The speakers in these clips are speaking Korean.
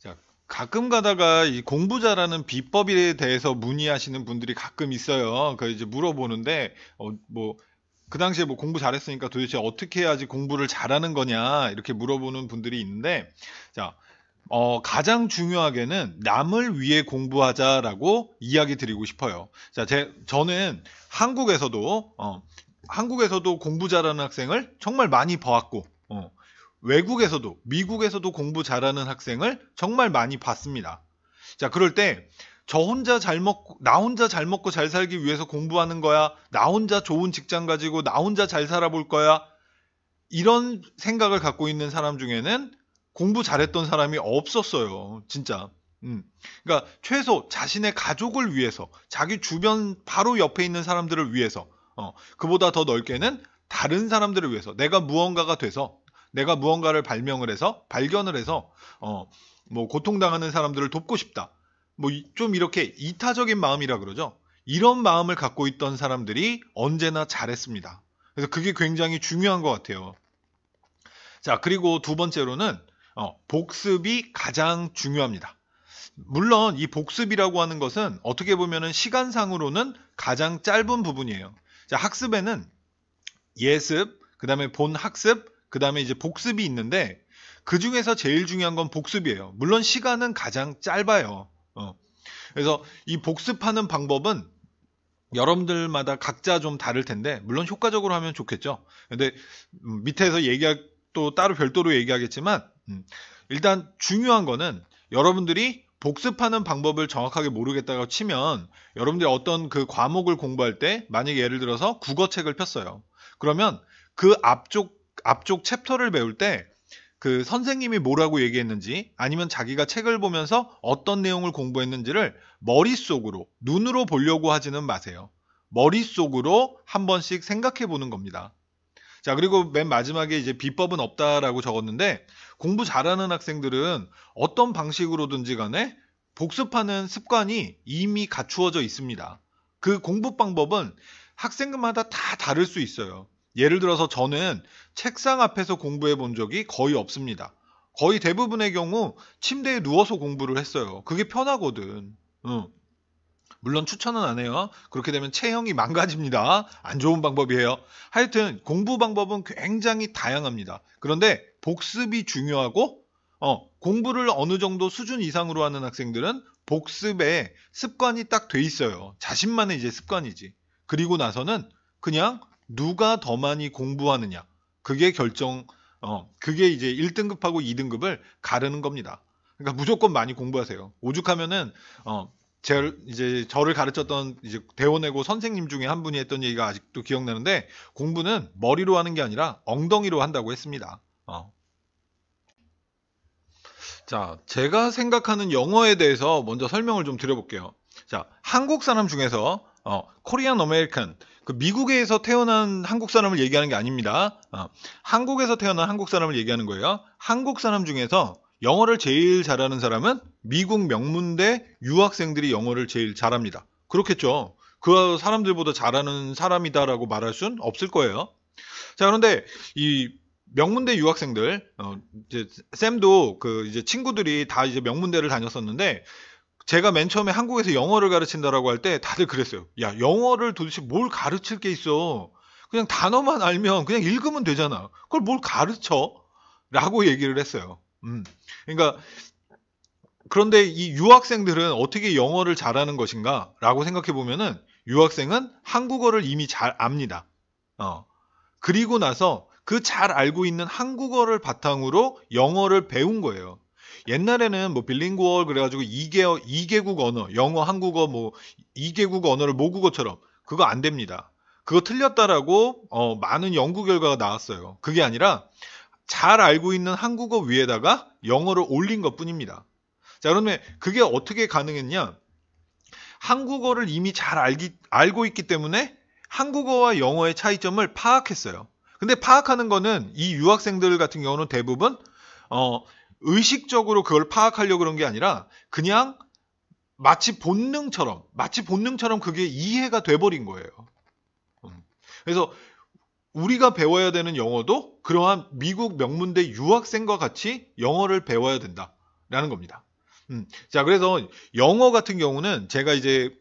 자, 가끔 가다가 이 공부 잘하는 비법에 대해서 문의하시는 분들이 가끔 있어요. 그 이제 물어보는데 어, 뭐그 당시에 뭐 공부 잘했으니까 도대체 어떻게 해야지 공부를 잘하는 거냐 이렇게 물어보는 분들이 있는데 자 어, 가장 중요하게는 남을 위해 공부하자라고 이야기 드리고 싶어요. 자, 제, 저는 한국에서도, 어, 한국에서도 공부 잘하는 학생을 정말 많이 보았고, 어, 외국에서도 미국에서도 공부 잘하는 학생을 정말 많이 봤습니다. 자, 그럴 때 저 혼자 잘 먹고 나 혼자 잘 먹고 잘 살기 위해서 공부하는 거야. 나 혼자 좋은 직장 가지고 나 혼자 잘 살아볼 거야. 이런 생각을 갖고 있는 사람 중에는 공부 잘했던 사람이 없었어요. 진짜. 음. 그러니까 최소 자신의 가족을 위해서, 자기 주변 바로 옆에 있는 사람들을 위해서, 어, 그보다 더 넓게는 다른 사람들을 위해서 내가 무언가가 돼서 내가 무언가를 발명을 해서 발견을 해서 어, 뭐 고통당하는 사람들을 돕고 싶다. 뭐 좀 이렇게 이타적인 마음이라 그러죠. 이런 마음을 갖고 있던 사람들이 언제나 잘했습니다. 그래서 그게 굉장히 중요한 것 같아요. 자, 그리고 두 번째로는 어, 복습이 가장 중요합니다. 물론 이 복습이라고 하는 것은 어떻게 보면은 시간상으로는 가장 짧은 부분이에요. 자, 학습에는 예습, 그 다음에 본 학습, 그 다음에 이제 복습이 있는데 그 중에서 제일 중요한 건 복습이에요. 물론 시간은 가장 짧아요. 어. 그래서 이 복습하는 방법은 여러분들마다 각자 좀 다를 텐데 물론 효과적으로 하면 좋겠죠. 근데 음, 밑에서 얘기할 또 따로 별도로 얘기하겠지만 음, 일단 중요한 거는 여러분들이 복습하는 방법을 정확하게 모르겠다고 치면 여러분들이 어떤 그 과목을 공부할 때 만약에 예를 들어서 국어책을 폈어요. 그러면 그 앞쪽 앞쪽 챕터를 배울 때 그 선생님이 뭐라고 얘기했는지 아니면 자기가 책을 보면서 어떤 내용을 공부했는지를 머릿속으로 눈으로 보려고 하지는 마세요. 머릿속으로 한 번씩 생각해 보는 겁니다. 자, 그리고 맨 마지막에 이제 비법은 없다라고 적었는데 공부 잘하는 학생들은 어떤 방식으로든지 간에 복습하는 습관이 이미 갖추어져 있습니다. 그 공부 방법은 학생마다 다 다를 수 있어요. 예를 들어서 저는 책상 앞에서 공부해 본 적이 거의 없습니다. 거의 대부분의 경우 침대에 누워서 공부를 했어요. 그게 편하거든. 응. 물론 추천은 안 해요. 그렇게 되면 체형이 망가집니다. 안 좋은 방법이에요. 하여튼 공부 방법은 굉장히 다양합니다. 그런데 복습이 중요하고 어, 공부를 어느 정도 수준 이상으로 하는 학생들은 복습에 습관이 딱 돼 있어요. 자신만의 이제 습관이지. 그리고 나서는 그냥 누가 더 많이 공부하느냐. 그게 결정, 어, 그게 이제 1등급하고 2등급을 가르는 겁니다. 그러니까 무조건 많이 공부하세요. 오죽하면은, 어, 제, 이제 저를 가르쳤던 이제 대원외고 선생님 중에 한 분이 했던 얘기가 아직도 기억나는데 공부는 머리로 하는 게 아니라 엉덩이로 한다고 했습니다. 어. 자, 제가 생각하는 영어에 대해서 먼저 설명을 좀 드려볼게요. 자, 한국 사람 중에서 어, 코리안 아메리칸. 그 미국에서 태어난 한국 사람을 얘기하는 게 아닙니다. 어, 한국에서 태어난 한국 사람을 얘기하는 거예요. 한국 사람 중에서 영어를 제일 잘하는 사람은 미국 명문대 유학생들이 영어를 제일 잘합니다. 그렇겠죠. 그 사람들보다 잘하는 사람이다라고 말할 순 없을 거예요. 자, 그런데 이 명문대 유학생들, 어, 이제 쌤도 그 이제 친구들이 다 이제 명문대를 다녔었는데 제가 맨 처음에 한국에서 영어를 가르친다라고 할 때 다들 그랬어요. 야, 영어를 도대체 뭘 가르칠 게 있어? 그냥 단어만 알면 그냥 읽으면 되잖아. 그걸 뭘 가르쳐? 라고 얘기를 했어요. 음. 그러니까 그런데 이 유학생들은 어떻게 영어를 잘하는 것인가? 라고 생각해 보면은 유학생은 한국어를 이미 잘 압니다. 어. 그리고 나서 그 잘 알고 있는 한국어를 바탕으로 영어를 배운 거예요. 옛날에는 뭐 빌링구얼 그래가지고 2개 2개국 언어, 영어, 한국어 뭐 2개국 언어를 모국어처럼 그거 안 됩니다. 그거 틀렸다라고 어, 많은 연구 결과가 나왔어요. 그게 아니라 잘 알고 있는 한국어 위에다가 영어를 올린 것 뿐입니다. 자, 그러면 그게 어떻게 가능했냐? 한국어를 이미 잘 알기, 알고 있기 때문에 한국어와 영어의 차이점을 파악했어요. 근데 파악하는 거는 이 유학생들 같은 경우는 대부분 어, 의식적으로 그걸 파악하려고 그런 게 아니라 그냥 마치 본능처럼, 마치 본능처럼 그게 이해가 돼버린 거예요. 음. 그래서 우리가 배워야 되는 영어도 그러한 미국 명문대 유학생과 같이 영어를 배워야 된다라는 겁니다. 음, 자, 그래서 영어 같은 경우는 제가 이제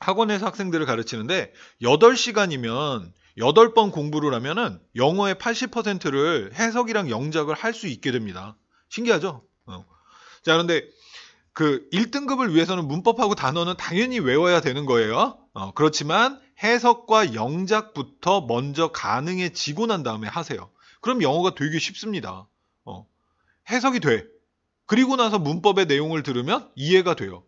학원에서 학생들을 가르치는데 8시간이면 8번 공부를 하면은 영어의 80%를 해석이랑 영작을 할 수 있게 됩니다. 신기하죠? 어. 자, 그런데 그 1등급을 위해서는 문법하고 단어는 당연히 외워야 되는 거예요. 어, 그렇지만 해석과 영작부터 먼저 가능해지고 난 다음에 하세요. 그럼 영어가 되기 쉽습니다. 어, 해석이 돼. 그리고 나서 문법의 내용을 들으면 이해가 돼요.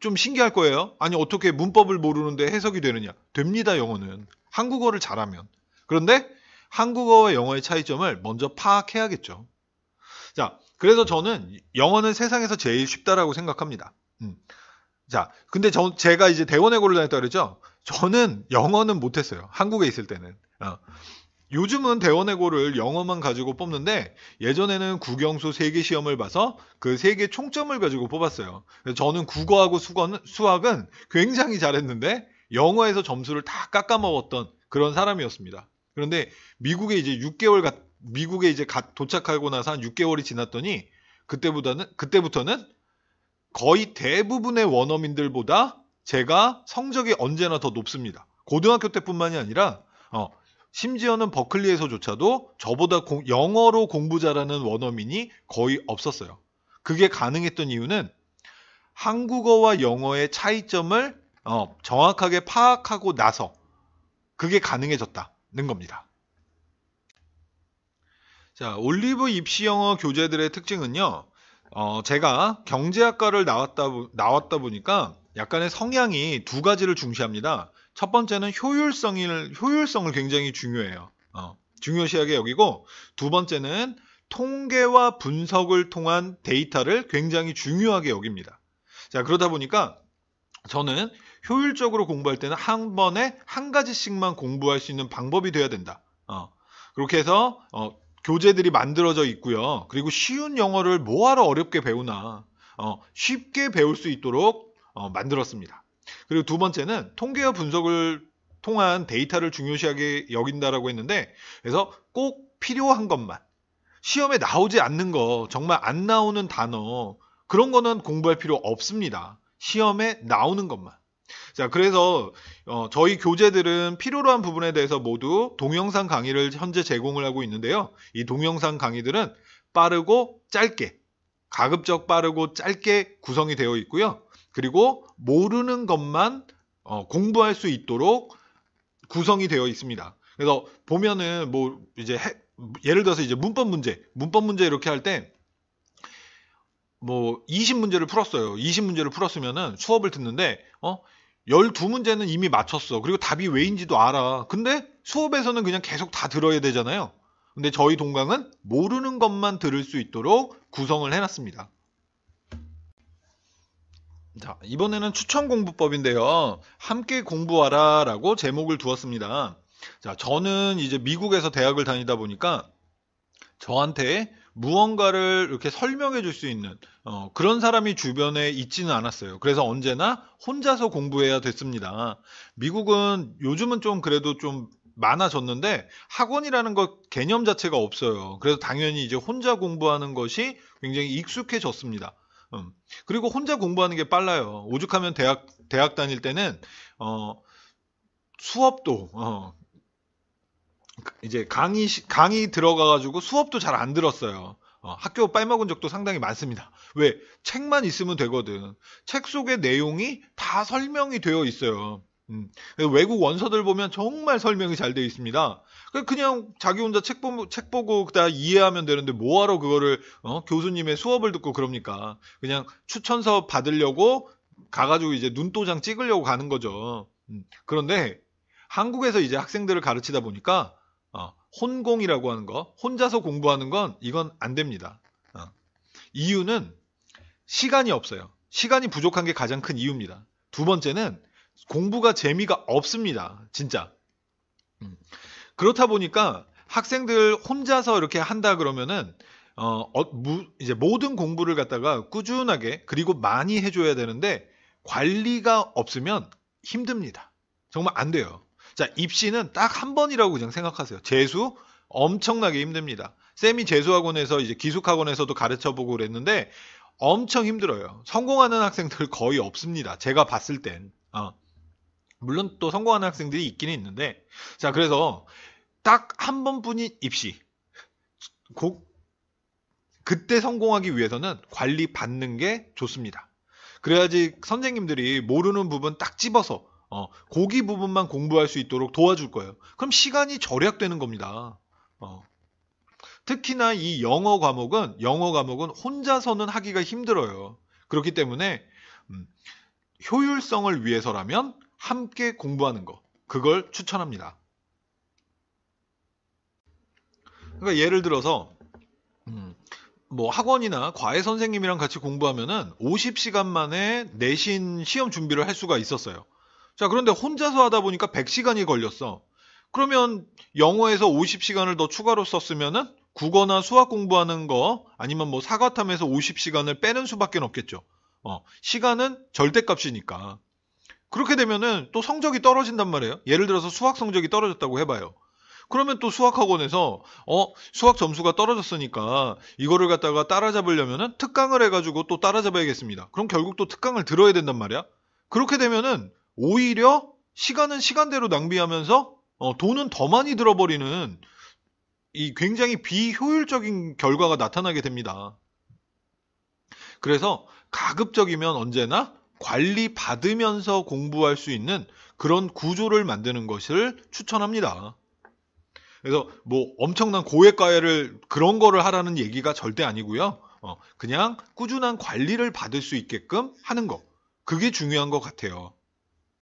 좀 신기할 거예요. 아니, 어떻게 문법을 모르는데 해석이 되느냐. 됩니다, 영어는. 한국어를 잘하면. 그런데 한국어와 영어의 차이점을 먼저 파악해야겠죠. 자, 그래서 저는 영어는 세상에서 제일 쉽다라고 생각합니다. 음. 자, 근데 저, 제가 이제 대원에 고을 다녔다 그랬죠? 저는 영어는 못했어요. 한국에 있을 때는. 어. 요즘은 대원외고를 영어만 가지고 뽑는데 예전에는 국영수 세계 시험을 봐서 그 세계 총점을 가지고 뽑았어요. 저는 국어하고 수건, 수학은 굉장히 잘했는데 영어에서 점수를 다 깎아먹었던 그런 사람이었습니다. 그런데 미국에 이제 6개월 갔, 미국에 이제 갓 도착하고 나서 한 6개월이 지났더니 그때보다는 그때부터는 거의 대부분의 원어민들보다 제가 성적이 언제나 더 높습니다. 고등학교 때뿐만이 아니라 어, 심지어는 버클리에서조차도 저보다 공, 영어로 공부 잘하는 원어민이 거의 없었어요. 그게 가능했던 이유는 한국어와 영어의 차이점을 어, 정확하게 파악하고 나서 그게 가능해졌다는 겁니다. 자, 올리브 입시 영어 교재들의 특징은요. 어, 제가 경제학과를 나왔다, 나왔다 보니까 약간의 성향이 두 가지를 중시합니다. 첫 번째는 효율성을, 효율성을 굉장히 중요해요. 어, 중요시하게 여기고, 두 번째는 통계와 분석을 통한 데이터를 굉장히 중요하게 여깁니다. 자, 그러다 보니까 저는 효율적으로 공부할 때는 한 번에 한 가지씩만 공부할 수 있는 방법이 되어야 된다. 어, 그렇게 해서, 어, 교재들이 만들어져 있고요. 그리고 쉬운 영어를 뭐하러 어렵게 배우나 어, 쉽게 배울 수 있도록 어, 만들었습니다. 그리고 두 번째는 통계와 분석을 통한 데이터를 중요시하게 여긴다라고 했는데 그래서 꼭 필요한 것만 시험에 나오지 않는 거 정말 안 나오는 단어 그런 거는 공부할 필요 없습니다. 시험에 나오는 것만 자, 그래서 어, 저희 교재들은 필요로 한 부분에 대해서 모두 동영상 강의를 현재 제공을 하고 있는데요. 이 동영상 강의들은 빠르고 짧게, 가급적 빠르고 짧게 구성이 되어 있고요. 그리고 모르는 것만 어, 공부할 수 있도록 구성이 되어 있습니다. 그래서 보면은 뭐 이제 해, 예를 들어서 이제 문법 문제, 문법 문제 이렇게 할 때 뭐 20문제를 풀었어요. 20문제를 풀었으면은 수업을 듣는데 어 12문제는 이미 맞췄어. 그리고 답이 왜인지도 알아. 근데 수업에서는 그냥 계속 다 들어야 되잖아요. 근데 저희 동강은 모르는 것만 들을 수 있도록 구성을 해놨습니다. 자, 이번에는 추천 공부법인데요. 함께 공부하라 라고 제목을 두었습니다. 자, 저는 이제 미국에서 대학을 다니다 보니까 저한테 무언가를 이렇게 설명해 줄 수 있는 어, 그런 사람이 주변에 있지는 않았어요. 그래서 언제나 혼자서 공부해야 됐습니다. 미국은 요즘은 좀 그래도 좀 많아졌는데 학원이라는 것 개념 자체가 없어요. 그래서 당연히 이제 혼자 공부하는 것이 굉장히 익숙해졌습니다. 음. 그리고 혼자 공부하는 게 빨라요. 오죽하면 대학 대학 다닐 때는 어, 수업도 어, 이제 강의 강의 들어가 가지고 수업도 잘 안 들었어요. 어, 학교 빨먹은 적도 상당히 많습니다. 왜? 책만 있으면 되거든. 책 속의 내용이 다 설명이 되어 있어요. 음, 외국 원서들 보면 정말 설명이 잘 되어 있습니다. 그 그냥 자기 혼자 책, 보, 책 보고 다 이해하면 되는데 뭐하러 그거를 어? 교수님의 수업을 듣고 그럽니까? 그냥 추천서 받으려고 가가지고 이제 눈도장 찍으려고 가는 거죠. 음, 그런데 한국에서 이제 학생들을 가르치다 보니까 혼공이라고 하는 거, 혼자서 공부하는 건 이건 안 됩니다. 어. 이유는 시간이 없어요. 시간이 부족한 게 가장 큰 이유입니다. 두 번째는 공부가 재미가 없습니다. 진짜. 음. 그렇다 보니까 학생들 혼자서 이렇게 한다 그러면은 어, 어 이제 모든 공부를 갖다가 꾸준하게 그리고 많이 해줘야 되는데 관리가 없으면 힘듭니다. 정말 안 돼요. 자, 입시는 딱 한 번이라고 그냥 생각하세요. 재수 엄청나게 힘듭니다. 쌤이 재수학원에서 이제 기숙학원에서도 가르쳐 보고 그랬는데 엄청 힘들어요. 성공하는 학생들 거의 없습니다. 제가 봤을 땐. 어. 물론 또 성공하는 학생들이 있기는 있는데 자, 그래서 딱 한 번뿐인 입시. 고, 그때 성공하기 위해서는 관리 받는 게 좋습니다. 그래야지 선생님들이 모르는 부분 딱 집어서 어, 고기 부분만 공부할 수 있도록 도와줄 거예요. 그럼 시간이 절약되는 겁니다. 어. 특히나 이 영어 과목은 영어 과목은 혼자서는 하기가 힘들어요. 그렇기 때문에 음, 효율성을 위해서라면 함께 공부하는 거 그걸 추천합니다. 그러니까 예를 들어서 음, 뭐 학원이나 과외 선생님이랑 같이 공부하면은 50시간 만에 내신 시험 준비를 할 수가 있었어요. 자, 그런데 혼자서 하다 보니까 100시간이 걸렸어. 그러면 영어에서 50시간을 더 추가로 썼으면은 국어나 수학 공부하는 거 아니면 뭐 사과탐에서 50시간을 빼는 수밖에 없겠죠. 어, 시간은 절대값이니까. 그렇게 되면은 또 성적이 떨어진단 말이에요. 예를 들어서 수학 성적이 떨어졌다고 해봐요. 그러면 또 수학학원에서 어 수학 점수가 떨어졌으니까 이거를 갖다가 따라잡으려면은 특강을 해가지고 또 따라잡아야겠습니다. 그럼 결국 또 특강을 들어야 된단 말이야. 그렇게 되면은 오히려 시간은 시간대로 낭비하면서 어, 돈은 더 많이 들어버리는 이 굉장히 비효율적인 결과가 나타나게 됩니다. 그래서 가급적이면 언제나 관리 받으면서 공부할 수 있는 그런 구조를 만드는 것을 추천합니다. 그래서 뭐 엄청난 고액 과외를 그런 거를 하라는 얘기가 절대 아니고요. 어, 그냥 꾸준한 관리를 받을 수 있게끔 하는 거. 그게 중요한 것 같아요.